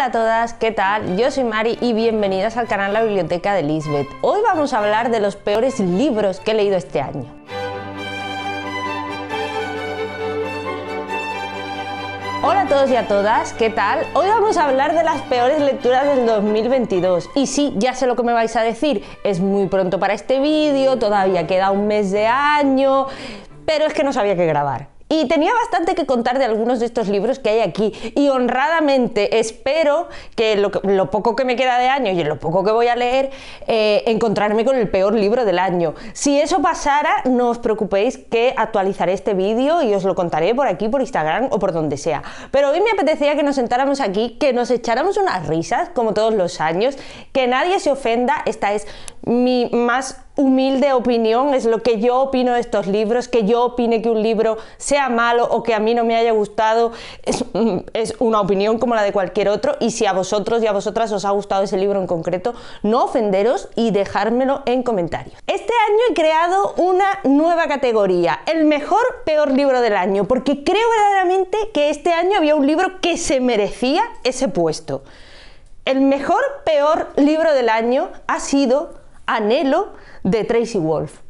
Hola a todas, ¿qué tal? Yo soy Mari y bienvenidas al canal La Biblioteca de Lisbeth. Hoy vamos a hablar de los peores libros que he leído este año. Hola a todos y a todas, ¿qué tal? Hoy vamos a hablar de las peores lecturas del 2022. Y sí, ya sé lo que me vais a decir, es muy pronto para este vídeo, todavía queda un mes de año, pero es que no sabía qué grabar. Y tenía bastante que contar de algunos de estos libros que hay aquí. Y honradamente espero que lo, poco que me queda de año y lo poco que voy a leer, eh, encontrarme con el peor libro del año. Si eso pasara, no os preocupéis que actualizaré este vídeo y os lo contaré por aquí, por Instagram o por donde sea. Pero hoy me apetecía que nos sentáramos aquí, que nos echáramos unas risas, como todos los años, que nadie se ofenda. Esta es mi más humilde opinión, es lo que yo opino de estos libros, que yo opine que un libro sea malo o que a mí no me haya gustado, mm, es, una opinión como la de cualquier otro y si a vosotros y a vosotras os ha gustado ese libro en concreto, no ofenderos y dejármelo en comentarios. Este año he creado una nueva categoría, el mejor peor libro del año, porque creo verdaderamente que este año había un libro que se merecía ese puesto. El mejor peor libro del año ha sido Anhelo de Tracy Wolf.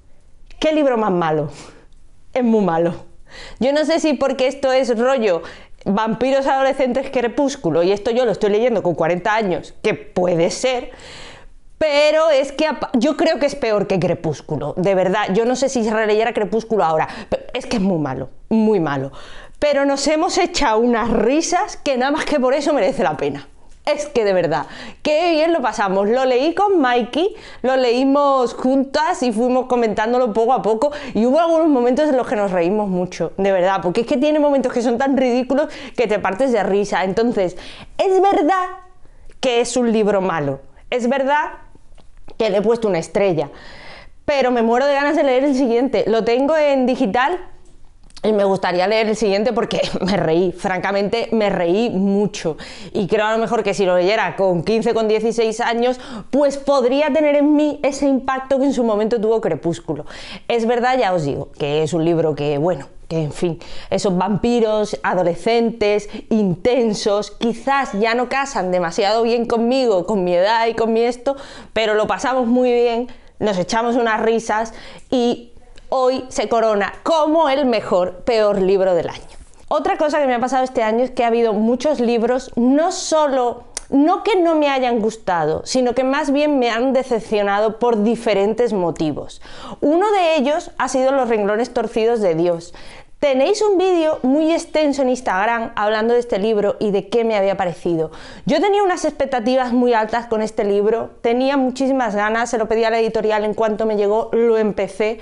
¿Qué libro más malo? Es muy malo. Yo no sé si porque esto es rollo vampiros adolescentes crepúsculo, y esto yo lo estoy leyendo con 40 años, que puede ser, pero es que yo creo que es peor que Crepúsculo, de verdad. Yo no sé si se releyera Crepúsculo ahora, es que es muy malo, muy malo. Pero nos hemos echado unas risas que nada más que por eso merece la pena. Es que de verdad, qué bien lo pasamos. Lo leí con Mikey, lo leímos juntas y fuimos comentándolo poco a poco. Y hubo algunos momentos en los que nos reímos mucho, de verdad, porque es que tiene momentos que son tan ridículos que te partes de risa. Entonces, es verdad que es un libro malo. Es verdad que le he puesto una estrella. Pero me muero de ganas de leer el siguiente. Lo tengo en digital, y me gustaría leer el siguiente porque me reí, francamente me reí mucho. Y creo a lo mejor que si lo leyera con 15, con 16 años, pues podría tener en mí ese impacto que en su momento tuvo Crepúsculo. Es verdad, ya os digo, que es un libro que, bueno, que en fin, esos vampiros adolescentes, intensos, quizás ya no casan demasiado bien conmigo, con mi edad y con mi esto, pero lo pasamos muy bien, nos echamos unas risas y hoy se corona como el mejor, peor libro del año. Otra cosa que me ha pasado este año es que ha habido muchos libros, no solo no que no me hayan gustado, sino que más bien me han decepcionado por diferentes motivos. Uno de ellos ha sido Los renglones torcidos de Dios. Tenéis un vídeo muy extenso en Instagram hablando de este libro y de qué me había parecido. Yo tenía unas expectativas muy altas con este libro, tenía muchísimas ganas, se lo pedí a la editorial en cuanto me llegó, lo empecé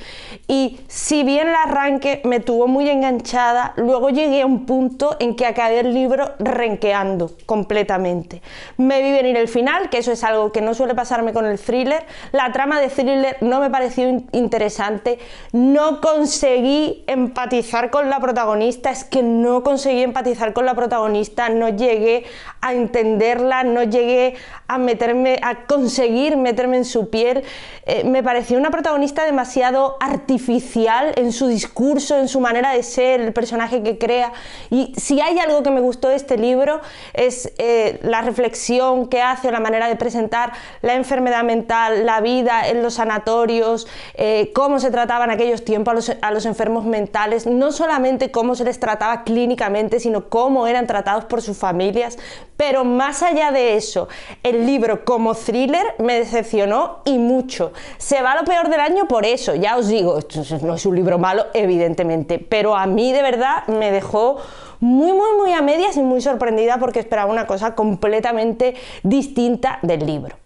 y si bien el arranque me tuvo muy enganchada, luego llegué a un punto en que acabé el libro renqueando completamente. Me vi venir el final, que eso es algo que no suele pasarme con el thriller, la trama de thriller no me pareció interesante, no conseguí empatizar con la protagonista, es que no conseguí empatizar con la protagonista, no llegué a entenderla, no llegué a meterme, a conseguir meterme en su piel. Eh, me pareció una protagonista demasiado artificial en su discurso, en su manera de ser, el personaje que crea. Y si hay algo que me gustó de este libro es eh, la reflexión que hace, la manera de presentar la enfermedad mental, la vida en los sanatorios, eh, cómo se trataban aquellos tiempos a los, enfermos mentales, no solamente cómo se les trataba clínicamente, sino cómo eran tratados por sus familias. Pero más allá de eso, el libro como thriller me decepcionó y mucho. Se va lo peor del año por eso, ya os digo, no es un libro malo, evidentemente, pero a mí de verdad me dejó muy, muy, muy a medias y muy sorprendida porque esperaba una cosa completamente distinta del libro.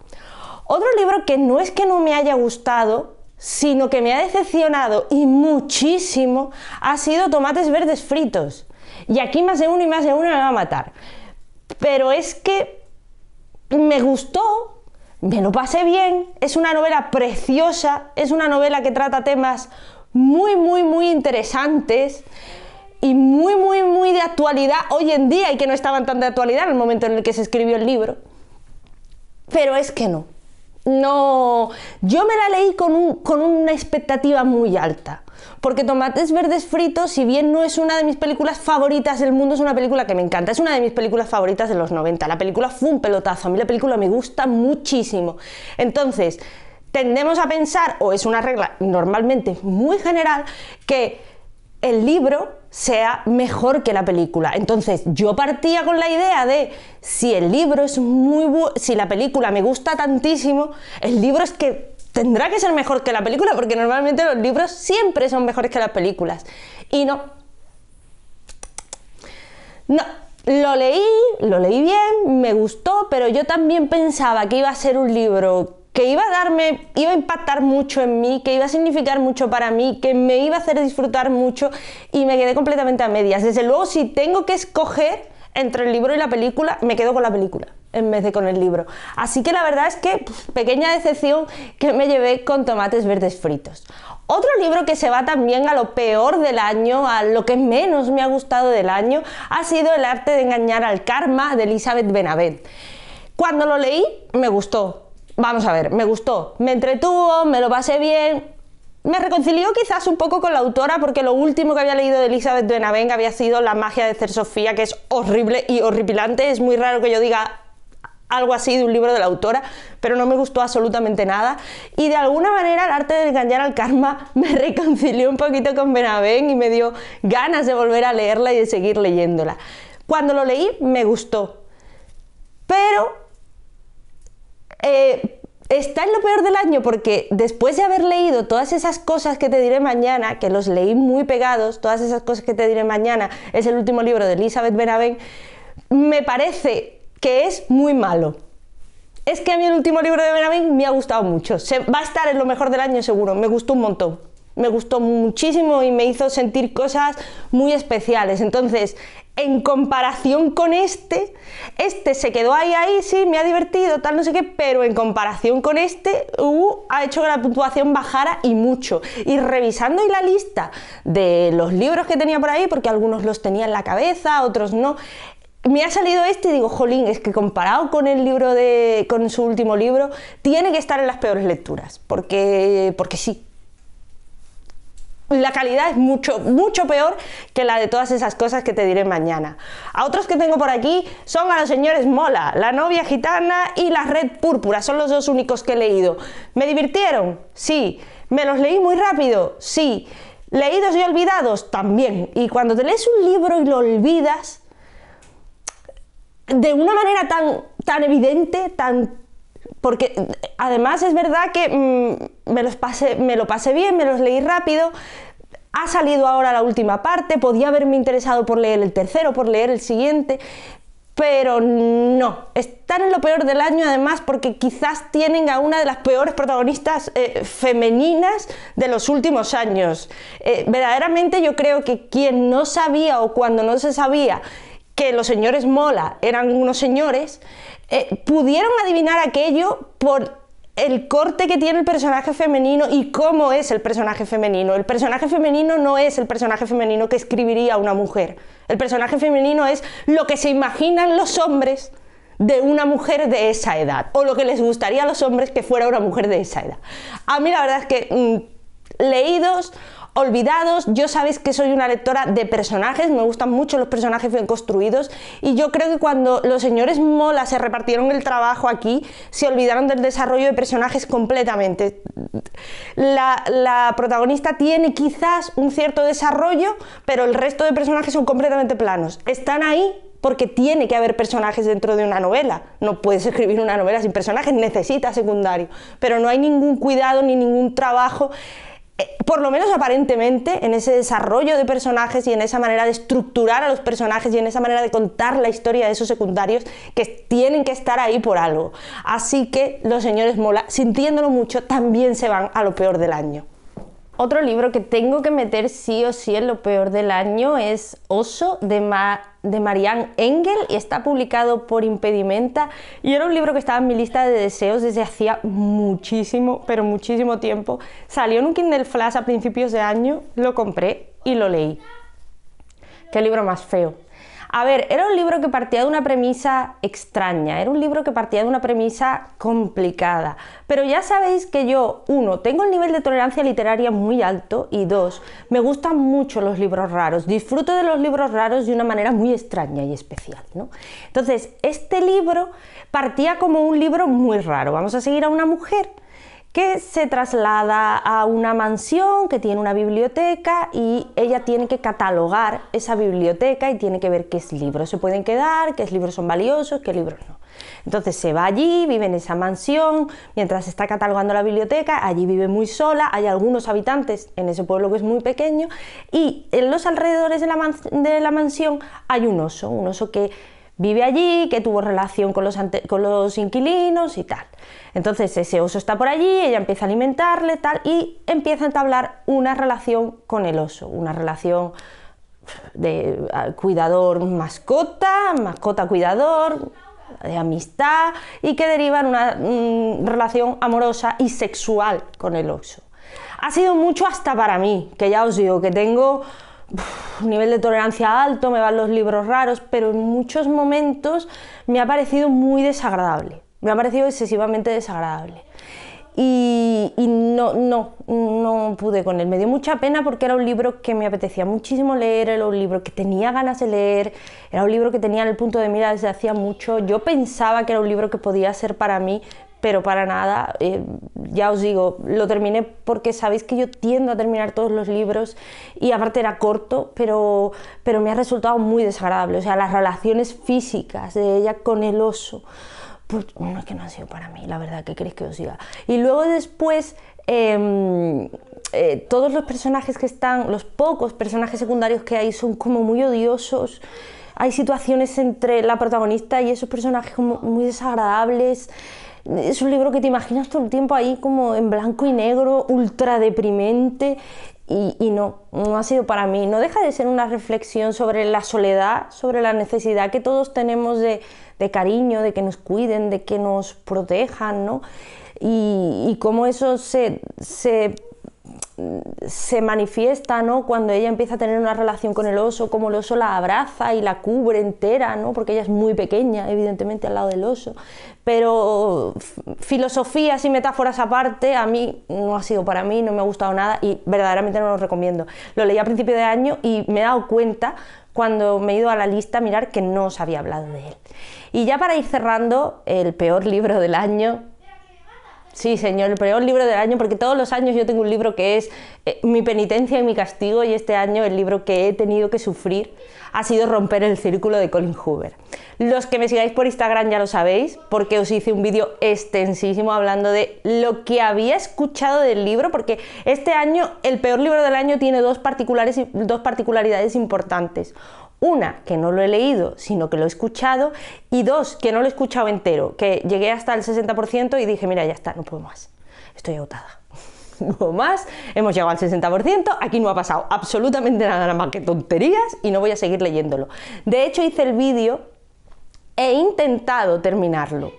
Otro libro que no es que no me haya gustado, sino que me ha decepcionado y muchísimo ha sido tomates verdes fritos. Y aquí más de uno y más de uno me va a matar. Pero es que me gustó, me lo pasé bien, es una novela preciosa, es una novela que trata temas muy, muy, muy interesantes y muy, muy, muy de actualidad hoy en día y que no estaban tan de actualidad en el momento en el que se escribió el libro. Pero es que no, no, yo me la leí con, una expectativa muy alta. Porque Tomates Verdes Fritos, si bien no es una de mis películas favoritas del mundo, es una película que me encanta. Es una de mis películas favoritas de los 90. La película fue un pelotazo. A mí la película me gusta muchísimo. Entonces, tendemos a pensar, o es una regla normalmente muy general, que el libro sea mejor que la película. Entonces, yo partía con la idea de si el libro es muy bueno, si la película me gusta tantísimo, el libro es que tendrá que ser mejor que la película, porque normalmente los libros siempre son mejores que las películas. Y no. No, lo leí, lo leí bien, me gustó, pero yo también pensaba que iba a ser un libro que iba a darme, iba a impactar mucho en mí, que iba a significar mucho para mí, que me iba a hacer disfrutar mucho y me quedé completamente a medias. Desde luego, si tengo que escoger entre el libro y la película, me quedo con la película en vez de con el libro. Así que la verdad es que pequeña decepción que me llevé con tomates verdes fritos. Otro libro que se va también a lo peor del año, a lo que menos me ha gustado del año, ha sido El arte de engañar al karma de Elizabeth Benavent. Cuando lo leí me gustó, vamos a ver, me gustó, me entretuvo, me lo pasé bien. Me reconcilió quizás un poco con la autora porque lo último que había leído de Elizabeth Benavent había sido La magia de Cer Sofía, que es horrible y horripilante. Es muy raro que yo diga algo así de un libro de la autora, pero no me gustó absolutamente nada. Y de alguna manera el arte de engañar al karma me reconcilió un poquito con Benavent y me dio ganas de volver a leerla y de seguir leyéndola. Cuando lo leí me gustó, pero eh, está en lo peor del año porque después de haber leído todas esas cosas que te diré mañana, que los leí muy pegados, todas esas cosas que te diré mañana, es el último libro de Elizabeth Benavent, me parece que es muy malo. Es que a mí el último libro de Benavent me ha gustado mucho. va a estar en lo mejor del año seguro, me gustó un montón me gustó muchísimo y me hizo sentir cosas muy especiales. Entonces, en comparación con este, este se quedó ahí, ahí, sí, me ha divertido, tal, no sé qué, pero en comparación con este, uh, ha hecho que la puntuación bajara y mucho. Y revisando la lista de los libros que tenía por ahí, porque algunos los tenía en la cabeza, otros no, me ha salido este y digo, jolín, es que comparado con el libro de. con su último libro, tiene que estar en las peores lecturas. Porque. porque sí, la calidad es mucho, mucho peor que la de todas esas cosas que te diré mañana. A otros que tengo por aquí son a los señores Mola, La novia gitana y La red púrpura, son los dos únicos que he leído. ¿Me divirtieron? Sí. ¿Me los leí muy rápido? Sí. ¿Leídos y olvidados? También. Y cuando te lees un libro y lo olvidas, de una manera tan, tan evidente, tan porque además es verdad que mm, me, lo pasé bien, me los leí rápido, ha salido ahora la última parte, podía haberme interesado por leer el tercero, por leer el siguiente, pero no, están en lo peor del año además porque quizás tienen a una de las peores protagonistas eh, femeninas de los últimos años. Eh, verdaderamente yo creo que quien no sabía o cuando no se sabía que los señores Mola eran unos señores, eh, pudieron adivinar aquello por el corte que tiene el personaje femenino y cómo es el personaje femenino. El personaje femenino no es el personaje femenino que escribiría una mujer. El personaje femenino es lo que se imaginan los hombres de una mujer de esa edad o lo que les gustaría a los hombres que fuera una mujer de esa edad. A mí la verdad es que mm, leídos olvidados. Yo sabéis que soy una lectora de personajes, me gustan mucho los personajes bien construidos y yo creo que cuando los señores Mola se repartieron el trabajo aquí, se olvidaron del desarrollo de personajes completamente. La, protagonista tiene quizás un cierto desarrollo, pero el resto de personajes son completamente planos. Están ahí porque tiene que haber personajes dentro de una novela. No puedes escribir una novela sin personajes, necesita secundario, pero no hay ningún cuidado ni ningún trabajo eh, por lo menos aparentemente, en ese desarrollo de personajes y en esa manera de estructurar a los personajes y en esa manera de contar la historia de esos secundarios que tienen que estar ahí por algo. Así que los señores Mola, sintiéndolo mucho, también se van a lo peor del año. Otro libro que tengo que meter sí o sí en lo peor del año es Oso de, de Marianne Engel y está publicado por Impedimenta y era un libro que estaba en mi lista de deseos desde hacía muchísimo, pero muchísimo tiempo. Salió en un Kindle Flash a principios de año, lo compré y lo leí. Qué libro más feo. A ver, era un libro que partía de una premisa extraña, era un libro que partía de una premisa complicada, pero ya sabéis que yo, uno, tengo el nivel de tolerancia literaria muy alto y dos, me gustan mucho los libros raros, disfruto de los libros raros de una manera muy extraña y especial, ¿no? Entonces, este libro partía como un libro muy raro, vamos a seguir a una mujer que se traslada a una mansión que tiene una biblioteca y ella tiene que catalogar esa biblioteca y tiene que ver qué libros se pueden quedar, qué libros son valiosos, qué libros no. Entonces se va allí, vive en esa mansión, mientras está catalogando la biblioteca, allí vive muy sola, hay algunos habitantes en ese pueblo que es muy pequeño y en los alrededores de la, de la mansión hay un oso, un oso que vive allí, que tuvo relación con los, con los inquilinos y tal. Entonces ese oso está por allí, ella empieza a alimentarle, tal, y empieza a entablar una relación con el oso, una relación de cuidador-mascota, mascota-cuidador, de amistad, y que deriva en una mm, relación amorosa y sexual con el oso. Ha sido mucho hasta para mí, que ya os digo que tengo nivel de tolerancia alto, me van los libros raros, pero en muchos momentos me ha parecido muy desagradable, me ha parecido excesivamente desagradable. Y, no, no, no pude con él. Me dio mucha pena porque era un libro que me apetecía muchísimo leer, era un libro que tenía ganas de leer, era un libro que tenía en el punto de mira desde hacía mucho. Yo pensaba que era un libro que podía ser para mí, pero para nada, eh, ya os digo, lo terminé porque sabéis que yo tiendo a terminar todos los libros y aparte era corto, pero, pero me ha resultado muy desagradable. O sea, las relaciones físicas de ella con el oso, pues es que no han sido para mí, la verdad, ¿qué queréis que os diga? Y luego después... Em, eh, todos los personajes que están, los pocos personajes secundarios que hay son como muy odiosos hay situaciones entre la protagonista y esos personajes como muy desagradables. Es un libro que te imaginas todo el tiempo ahí como en blanco y negro, ultra deprimente, y, no, no ha sido para mí. No deja de ser una reflexión sobre la soledad, sobre la necesidad que todos tenemos de, cariño, de que nos cuiden, de que nos protejan, ¿no? Y, y cómo eso se, se se manifiesta ¿no? cuando ella empieza a tener una relación con el oso, como el oso la abraza y la cubre entera, ¿no? porque ella es muy pequeña, evidentemente, al lado del oso. Pero filosofías y metáforas aparte, a mí no ha sido para mí, no me ha gustado nada y verdaderamente no lo recomiendo. Lo leí a principio de año y me he dado cuenta cuando me he ido a la lista a mirar que no os había hablado de él. Y ya para ir cerrando, el peor libro del año, Sí, señor, el peor libro del año, porque todos los años yo tengo un libro que es eh, mi penitencia y mi castigo, y este año el libro que he tenido que sufrir ha sido Romper el Círculo de Colin Hoover. Los que me sigáis por Instagram ya lo sabéis, porque os hice un vídeo extensísimo hablando de lo que había escuchado del libro, porque este año el peor libro del año tiene dos, particulares, dos particularidades importantes. Una, que no lo he leído, sino que lo he escuchado. Y dos, que no lo he escuchado entero, que llegué hasta el 60% y dije, mira, ya está, no puedo más. Estoy agotada. No más, hemos llegado al 60%, aquí no ha pasado absolutamente nada más que tonterías y no voy a seguir leyéndolo. De hecho, hice el vídeo, e he intentado terminarlo,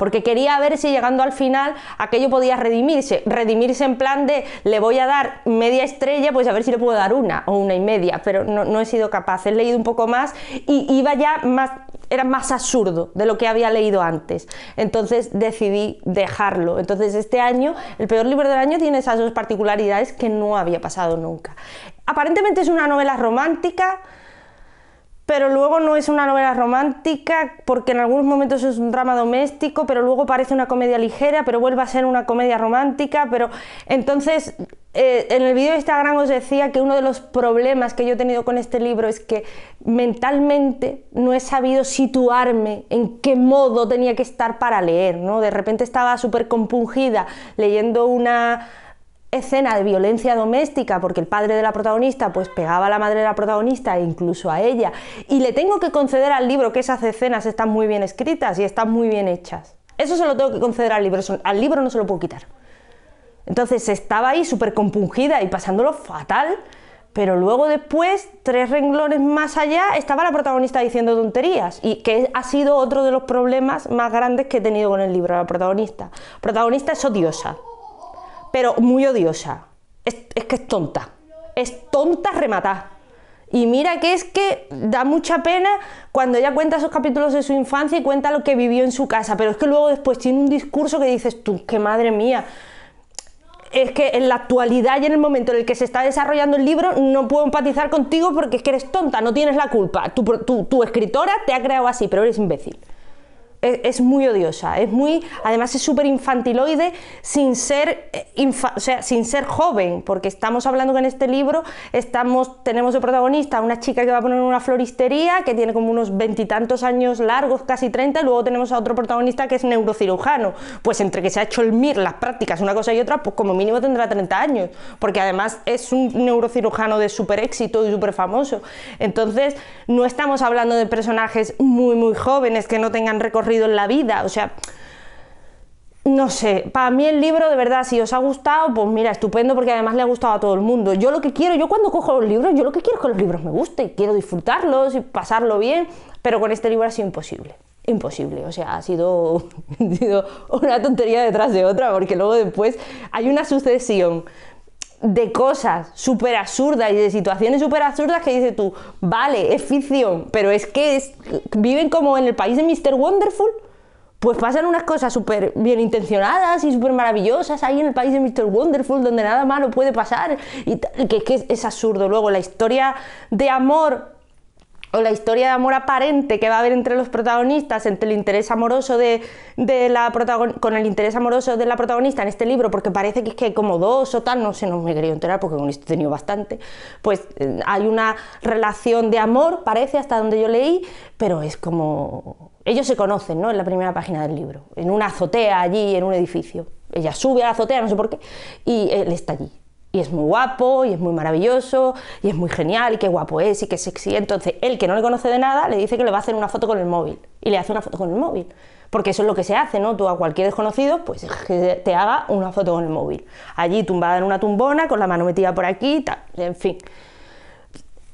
porque quería ver si llegando al final aquello podía redimirse, redimirse en plan de le voy a dar media estrella, pues a ver si le puedo dar una o una y media, pero no, he sido capaz, he leído un poco más y iba ya más, era más absurdo de lo que había leído antes, entonces decidí dejarlo, entonces este año, el peor libro del año tiene esas dos particularidades que no había pasado nunca. Aparentemente es una novela romántica, pero luego no es una novela romántica, porque en algunos momentos es un drama doméstico, pero luego parece una comedia ligera, pero vuelve a ser una comedia romántica, pero entonces eh, en el vídeo de Instagram os decía que uno de los problemas que yo he tenido con este libro es que mentalmente no he sabido situarme en qué modo tenía que estar para leer, ¿no? De repente estaba súper compungida leyendo una escena de violencia doméstica porque el padre de la protagonista pues pegaba a la madre de la protagonista e incluso a ella y le tengo que conceder al libro que esas escenas están muy bien escritas y están muy bien hechas. Eso se lo tengo que conceder al libro, al libro no se lo puedo quitar. Entonces estaba ahí súper compungida y pasándolo fatal, pero luego después, tres renglones más allá, estaba la protagonista diciendo tonterías, y que ha sido otro de los problemas más grandes que he tenido con el libro, la protagonista. La protagonista es odiosa, pero muy odiosa. Es, que es tonta. Es tonta rematada. Y mira que es que da mucha pena cuando ella cuenta esos capítulos de su infancia y cuenta lo que vivió en su casa, pero es que luego después tiene un discurso que dices tú, qué madre mía, es que en la actualidad y en el momento en el que se está desarrollando el libro no puedo empatizar contigo porque es que eres tonta, no tienes la culpa, tu escritora te ha creado así, pero eres imbécil es, muy odiosa, es muy, además es súper infantiloide sin ser, eh, sin ser joven, porque estamos hablando que en este libro estamos, tenemos de protagonista una chica que va a poner una floristería, que tiene como unos veintitantos años largos, casi treinta, luego tenemos a otro protagonista que es neurocirujano, pues entre que se ha hecho el MIR, las prácticas, una cosa y otra, pues como mínimo tendrá 30 años, porque además es un neurocirujano de súper éxito y súper famoso, entonces no estamos hablando de personajes muy, muy jóvenes que no tengan recorrido en la vida. O sea, no sé, para mí el libro de verdad, si os ha gustado, pues mira, estupendo porque además le ha gustado a todo el mundo. Yo lo que quiero, yo cuando cojo los libros, yo lo que quiero es que los libros me guste quiero disfrutarlos y pasarlo bien, pero con este libro ha sido imposible, imposible, o sea, ha sido, ha sido una tontería detrás de otra porque luego después hay una sucesión de cosas súper absurdas y de situaciones súper absurdas que dices tú, vale, es ficción, pero es que viven como en el país de Mr. Wonderful. Pues pasan unas cosas súper bien intencionadas y súper maravillosas ahí en el país de Mr. Wonderful, donde nada malo puede pasar, y que, que es absurdo. Luego, la historia de amor o la historia de amor aparente que va a haber entre los protagonistas, entre el interés amoroso de, la con el interés amoroso de la protagonista en este libro, porque parece que es que como dos o tal, no sé, no me he querido enterar porque con esto he tenido bastante, pues eh, hay una relación de amor, parece, hasta donde yo leí, pero es como... Ellos se conocen, ¿no? En la primera página del libro, en una azotea allí, en un edificio. Ella sube a la azotea, no sé por qué, y él está allí y es muy guapo, y es muy maravilloso, y es muy genial, y qué guapo es, y qué sexy. Entonces, él que no le conoce de nada, le dice que le va a hacer una foto con el móvil. Y le hace una foto con el móvil. Porque eso es lo que se hace, ¿no? Tú a cualquier desconocido, pues que te haga una foto con el móvil. Allí tumbada en una tumbona, con la mano metida por aquí, tal, en fin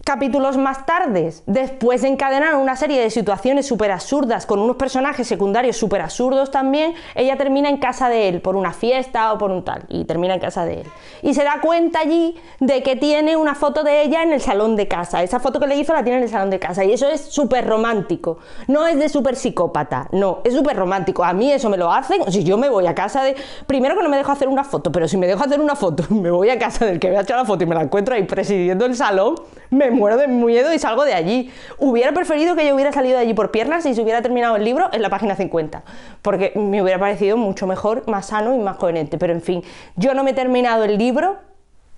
capítulos más tarde, después de encadenar una serie de situaciones súper absurdas con unos personajes secundarios súper absurdos también, ella termina en casa de él por una fiesta o por un tal, y termina en casa de él. Y se da cuenta allí de que tiene una foto de ella en el salón de casa, esa foto que le hizo la tiene en el salón de casa, y eso es súper romántico, no es de súper psicópata, no, es súper romántico, a mí eso me lo hacen, o si yo me voy a casa de... Primero que no me dejo hacer una foto, pero si me dejo hacer una foto, me voy a casa del que me ha hecho la foto y me la encuentro ahí presidiendo el salón, me muero de miedo y salgo de allí. Hubiera preferido que yo hubiera salido de allí por piernas y se hubiera terminado el libro en la página 50, porque me hubiera parecido mucho mejor, más sano y más coherente. Pero en fin, yo no me he terminado el libro,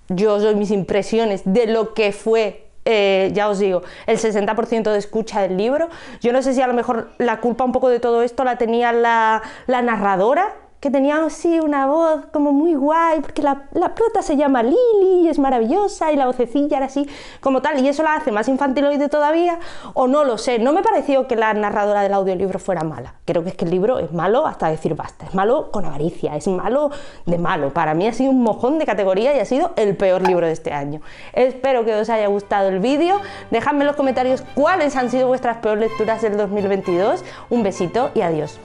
yo os doy mis impresiones de lo que fue eh, ya os digo, el 60% de escucha del libro. Yo no sé si a lo mejor la culpa un poco de todo esto la tenía la narradora, que tenía sí una voz como muy guay, porque la, la, se llama Lili y es maravillosa y la vocecilla era así como tal, y eso la hace más infantiloide todavía, o no lo sé, no me pareció que la narradora del audiolibro fuera mala, creo que es que el libro es malo hasta decir basta, es malo con avaricia, es malo de malo, para mí ha sido un mojón de categoría y ha sido el peor libro de este año. Espero que os haya gustado el vídeo, dejadme en los comentarios cuáles han sido vuestras peores lecturas del 2022, un besito y adiós.